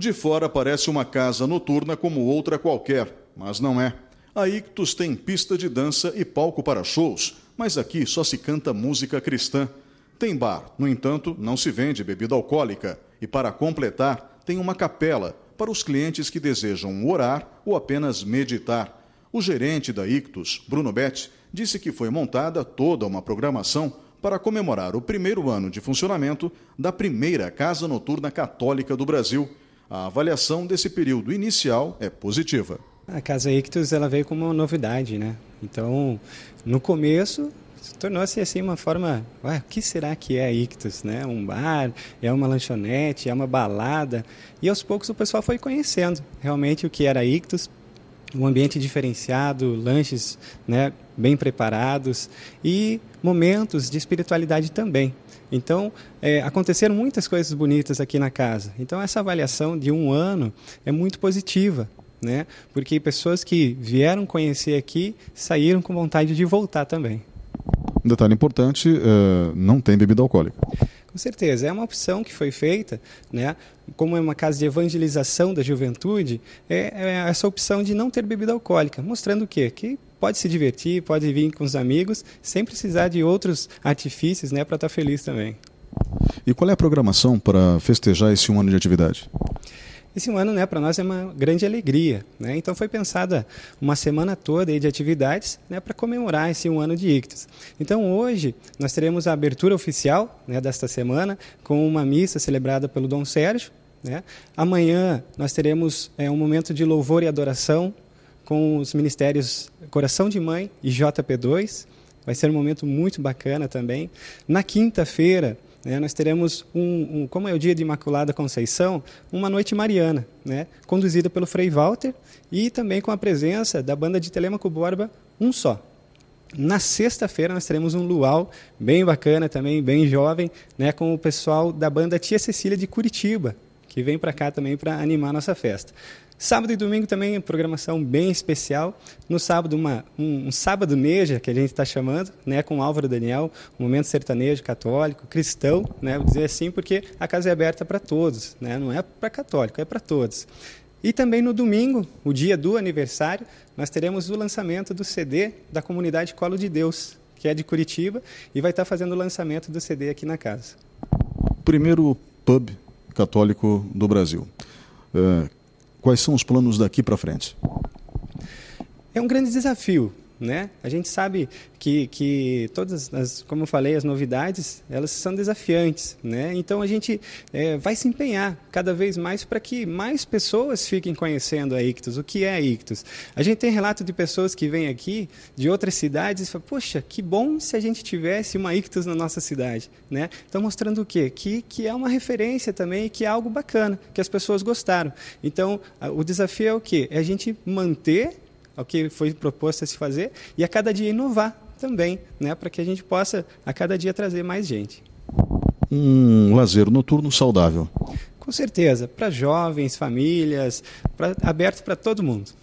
De fora parece uma casa noturna como outra qualquer, mas não é. A Ictus tem pista de dança e palco para shows, mas aqui só se canta música cristã. Tem bar, no entanto, não se vende bebida alcoólica. E para completar, tem uma capela para os clientes que desejam orar ou apenas meditar. O gerente da Ictus, Bruno Betti, disse que foi montada toda uma programação para comemorar o primeiro ano de funcionamento da primeira casa noturna católica do Brasil a avaliação desse período inicial é positiva. A Casa Ictus ela veio como novidade, né? Então, no começo, tornou-se assim uma forma, ué, o que será que é a Ictus, né? Um bar, é uma lanchonete, é uma balada. E aos poucos o pessoal foi conhecendo realmente o que era a Ictus, um ambiente diferenciado, lanches, né, bem preparados e momentos de espiritualidade também. Então, é, aconteceram muitas coisas bonitas aqui na casa. Então, essa avaliação de um ano é muito positiva, né? Porque pessoas que vieram conhecer aqui saíram com vontade de voltar também. Um detalhe importante: uh, não tem bebida alcoólica. Com certeza, é uma opção que foi feita, né? como é uma casa de evangelização da juventude, é, é essa opção de não ter bebida alcoólica, mostrando o quê? Que pode se divertir, pode vir com os amigos, sem precisar de outros artifícios né, para estar tá feliz também. E qual é a programação para festejar esse um ano de atividade? Esse ano, né, para nós é uma grande alegria, né? Então foi pensada uma semana toda de atividades, né, para comemorar esse um ano de Ictus. Então hoje nós teremos a abertura oficial, né, desta semana com uma missa celebrada pelo Dom Sérgio. Né? Amanhã nós teremos é, um momento de louvor e adoração com os ministérios Coração de Mãe e JP2. Vai ser um momento muito bacana também. Na quinta-feira né? Nós teremos, um, um, como é o dia de Imaculada Conceição, uma noite mariana, né? conduzida pelo Frei Walter e também com a presença da banda de Telemaco Borba, um só. Na sexta-feira nós teremos um luau bem bacana também, bem jovem, né, com o pessoal da banda Tia Cecília de Curitiba, que vem para cá também para animar nossa festa. Sábado e domingo também programação bem especial. No sábado, uma, um, um sábado neja, que a gente está chamando, né, com Álvaro Daniel, um momento sertanejo, católico, cristão, né, vou dizer assim, porque a casa é aberta para todos, né, não é para católico, é para todos. E também no domingo, o dia do aniversário, nós teremos o lançamento do CD da comunidade Colo de Deus, que é de Curitiba, e vai estar tá fazendo o lançamento do CD aqui na casa. Primeiro pub católico do Brasil. É, quais são os planos daqui para frente? É um grande desafio né? A gente sabe que, que todas, as, como eu falei, as novidades, elas são desafiantes, né? Então a gente é, vai se empenhar cada vez mais para que mais pessoas fiquem conhecendo a Ictus, o que é a Ictus. A gente tem relato de pessoas que vêm aqui de outras cidades e falam, poxa, que bom se a gente tivesse uma Ictus na nossa cidade, né? Então mostrando o quê? Que, que é uma referência também, que é algo bacana, que as pessoas gostaram. Então o desafio é o quê? É a gente manter ao que foi proposto a se fazer e a cada dia inovar também, né, para que a gente possa a cada dia trazer mais gente. Um lazer noturno saudável. Com certeza, para jovens, famílias, pra, aberto para todo mundo.